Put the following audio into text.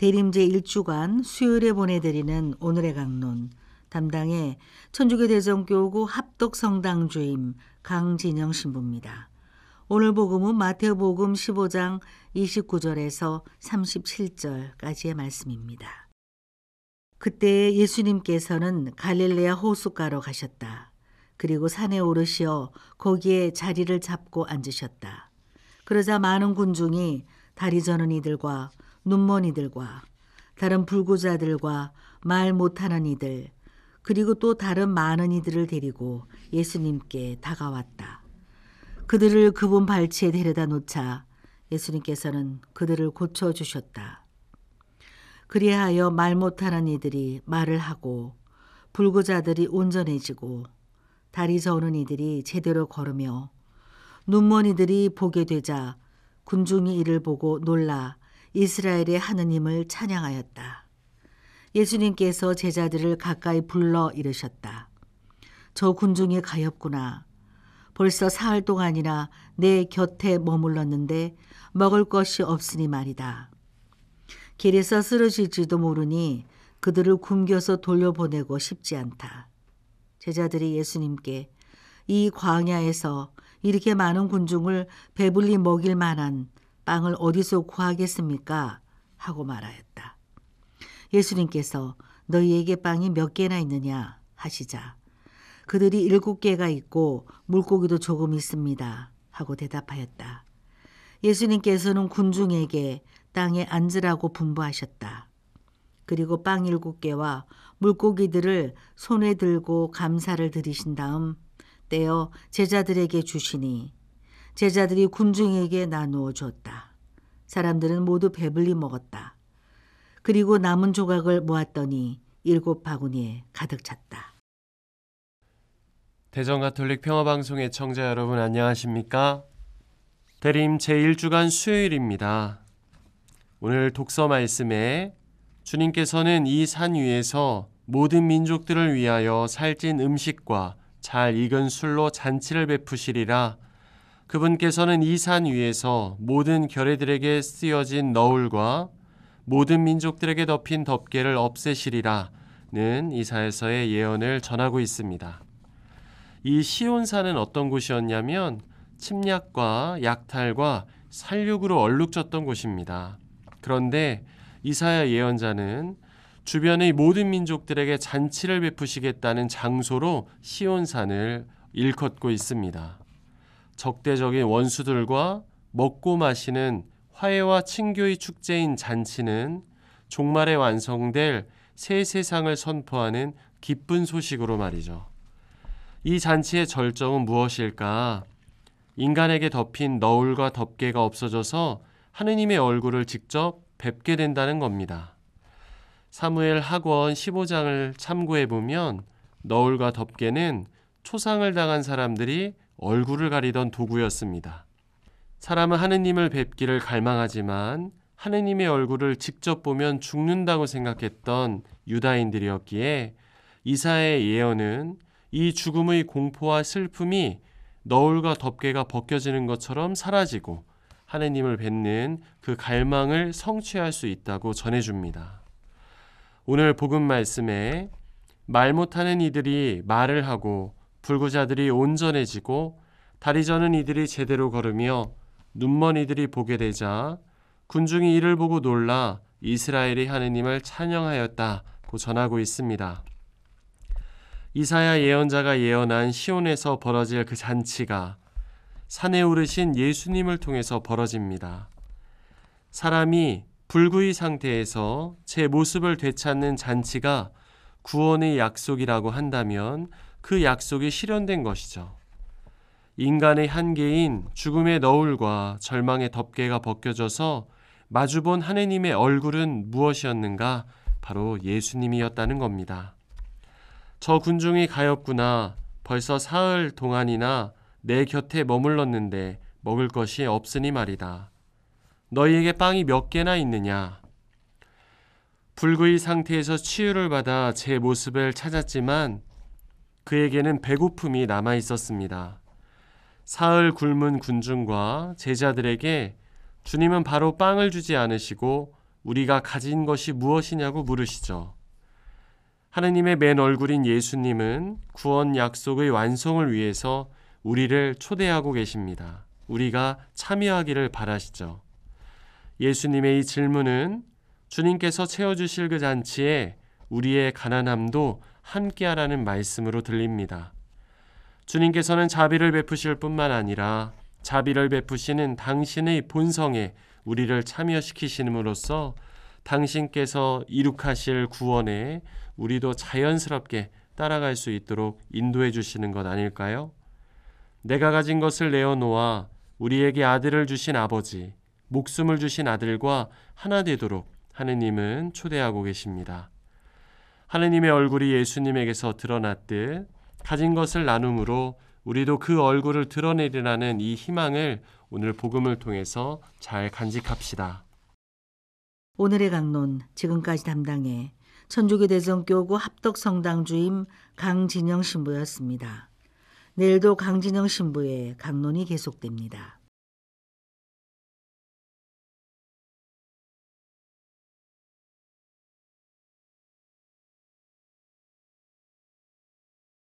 대림제 1주간 수요일에 보내드리는 오늘의 강론 담당의 천주교 대전교구 합덕성당 주임 강진영 신부입니다. 오늘 복음은 마태복음 15장 29절에서 37절까지의 말씀입니다. 그때 예수님께서는 갈릴레아 호숫가로 가셨다. 그리고 산에 오르시어 거기에 자리를 잡고 앉으셨다. 그러자 많은 군중이 다리 저는 이들과 눈먼이들과 다른 불구자들과 말 못하는 이들 그리고 또 다른 많은 이들을 데리고 예수님께 다가왔다. 그들을 그분 발치에 데려다 놓자 예수님께서는 그들을 고쳐 주셨다. 그리하여 말 못하는 이들이 말을 하고 불구자들이 온전해지고 다리 저는 이들이 제대로 걸으며 눈먼 이들이 보게 되자 군중이 이를 보고 놀라 이스라엘의 하느님을 찬양하였다. 예수님께서 제자들을 가까이 불러 이르셨다. 저 군중이 가엾구나. 벌써 사흘 동안이나 내 곁에 머물렀는데 먹을 것이 없으니 말이다. 길에서 쓰러질지도 모르니 그들을 굶겨서 돌려보내고 싶지 않다. 제자들이 예수님께 이 광야에서 이렇게 많은 군중을 배불리 먹일 만한 빵을 어디서 구하겠습니까? 하고 말하였다. 예수님께서 너희에게 빵이 몇 개나 있느냐 하시자 그들이 일곱 개가 있고 물고기도 조금 있습니다 하고 대답하였다. 예수님께서는 군중에게 땅에 앉으라고 분부하셨다. 그리고 빵 일곱 개와 물고기들을 손에 들고 감사를 드리신 다음 떼어 제자들에게 주시니 제자들이 군중에게 나누어 줬다. 사람들은 모두 배불리 먹었다. 그리고 남은 조각을 모았더니 일곱 바구니에 가득 찼다. 대전 가톨릭 평화방송의 청자 여러분 안녕하십니까? 대림 제1주간 수요일입니다. 오늘 독서 말씀에 주님께서는 이 산 위에서 모든 민족들을 위하여 살찐 음식과 잘 익은 술로 잔치를 베푸시리라 그분께서는 이 산 위에서 모든 결례들에게 쓰여진 너울과 모든 민족들에게 덮인 덮개를 없애시리라는 이사에서의 예언을 전하고 있습니다. 이 시온산은 어떤 곳이었냐면 침략과 약탈과 살육으로 얼룩졌던 곳입니다. 그런데 이사야 예언자는 주변의 모든 민족들에게 잔치를 베푸시겠다는 장소로 시온산을 일컫고 있습니다. 적대적인 원수들과 먹고 마시는 화해와 친교의 축제인 잔치는 종말에 완성될 새 세상을 선포하는 기쁜 소식으로 말이죠. 이 잔치의 절정은 무엇일까? 인간에게 덮인 너울과 덮개가 없어져서 하느님의 얼굴을 직접 뵙게 된다는 겁니다. 사무엘 학원 15장을 참고해 보면 너울과 덮개는 초상을 당한 사람들이 얼굴을 가리던 도구였습니다. 사람은 하느님을 뵙기를 갈망하지만 하느님의 얼굴을 직접 보면 죽는다고 생각했던 유다인들이었기에 이사의 예언은 이 죽음의 공포와 슬픔이 너울과 덮개가 벗겨지는 것처럼 사라지고 하느님을 뵙는 그 갈망을 성취할 수 있다고 전해줍니다. 오늘 복음 말씀에 말 못하는 이들이 말을 하고 불구자들이 온전해지고 다리 저는 이들이 제대로 걸으며 눈먼 이들이 보게 되자 군중이 이를 보고 놀라 이스라엘이 하느님을 찬양하였다고 전하고 있습니다. 이사야 예언자가 예언한 시온에서 벌어질 그 잔치가 산에 오르신 예수님을 통해서 벌어집니다. 사람이 불구의 상태에서 제 모습을 되찾는 잔치가 구원의 약속이라고 한다면 그 약속이 실현된 것이죠. 인간의 한계인 죽음의 너울과 절망의 덮개가 벗겨져서 마주본 하느님의 얼굴은 무엇이었는가? 바로 예수님이었다는 겁니다. 저 군중이 가엾구나. 벌써 사흘 동안이나 내 곁에 머물렀는데 먹을 것이 없으니 말이다. 너희에게 빵이 몇 개나 있느냐? 불구의 상태에서 치유를 받아 제 모습을 찾았지만 그에게는 배고픔이 남아 있었습니다. 사흘 굶은 군중과 제자들에게 주님은 바로 빵을 주지 않으시고 우리가 가진 것이 무엇이냐고 물으시죠. 하느님의 맨 얼굴인 예수님은 구원 약속의 완성을 위해서 우리를 초대하고 계십니다. 우리가 참여하기를 바라시죠. 예수님의 이 질문은 주님께서 채워주실 그 잔치에 우리의 가난함도 함께하라는 말씀으로 들립니다. 주님께서는 자비를 베푸실 뿐만 아니라 자비를 베푸시는 당신의 본성에 우리를 참여시키심으로써 당신께서 이룩하실 구원에 우리도 자연스럽게 따라갈 수 있도록 인도해 주시는 것 아닐까요? 내가 가진 것을 내어놓아 우리에게 아들을 주신 아버지, 목숨을 주신 아들과 하나 되도록 하느님은 초대하고 계십니다. 하느님의 얼굴이 예수님에게서 드러났듯 가진 것을 나눔으로 우리도 그 얼굴을 드러내리라는 이 희망을 오늘 복음을 통해서 잘 간직합시다. 오늘의 강론 지금까지 담당해 천주교 대성교구 합덕성당 주임 강진영 신부였습니다. 내일도 강진영 신부의 강론이 계속됩니다.